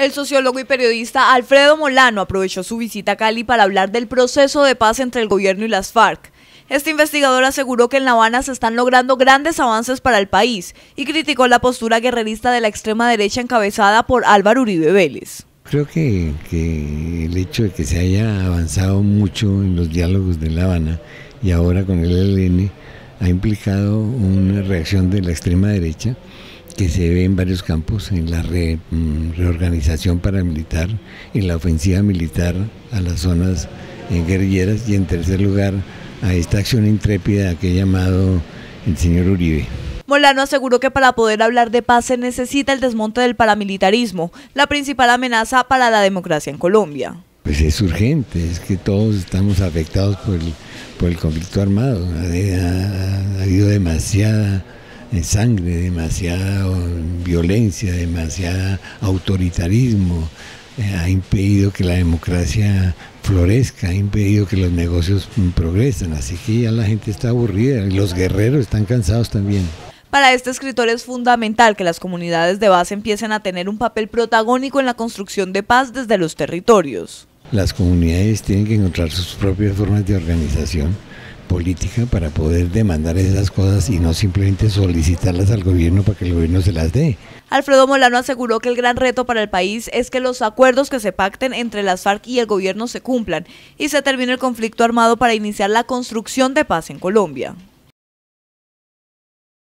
El sociólogo y periodista Alfredo Molano aprovechó su visita a Cali para hablar del proceso de paz entre el gobierno y las FARC. Este investigador aseguró que en La Habana se están logrando grandes avances para el país y criticó la postura guerrerista de la extrema derecha encabezada por Álvaro Uribe Vélez. Creo que, el hecho de que se haya avanzado mucho en los diálogos de La Habana y ahora con el ELN ha implicado una reacción de la extrema derecha que se ve en varios campos, en la mm, reorganización paramilitar, en la ofensiva militar a las zonas eh, guerrilleras y en tercer lugar a esta acción intrépida que ha llamado el señor Uribe. Molano aseguró que para poder hablar de paz se necesita el desmonte del paramilitarismo, la principal amenaza para la democracia en Colombia. Pues es urgente, es que todos estamos afectados por el, conflicto armado. ha habido demasiada sangre, demasiada violencia, demasiada autoritarismo, eh, ha impedido que la democracia florezca, ha impedido que los negocios mm, progresen, así que ya la gente está aburrida y los guerreros están cansados también. Para este escritor es fundamental que las comunidades de base empiecen a tener un papel protagónico en la construcción de paz desde los territorios. Las comunidades tienen que encontrar sus propias formas de organización política para poder demandar esas cosas y no simplemente solicitarlas al gobierno para que el gobierno se las dé. Alfredo Molano aseguró que el gran reto para el país es que los acuerdos que se pacten entre las FARC y el gobierno se cumplan y se termine el conflicto armado para iniciar la construcción de paz en Colombia.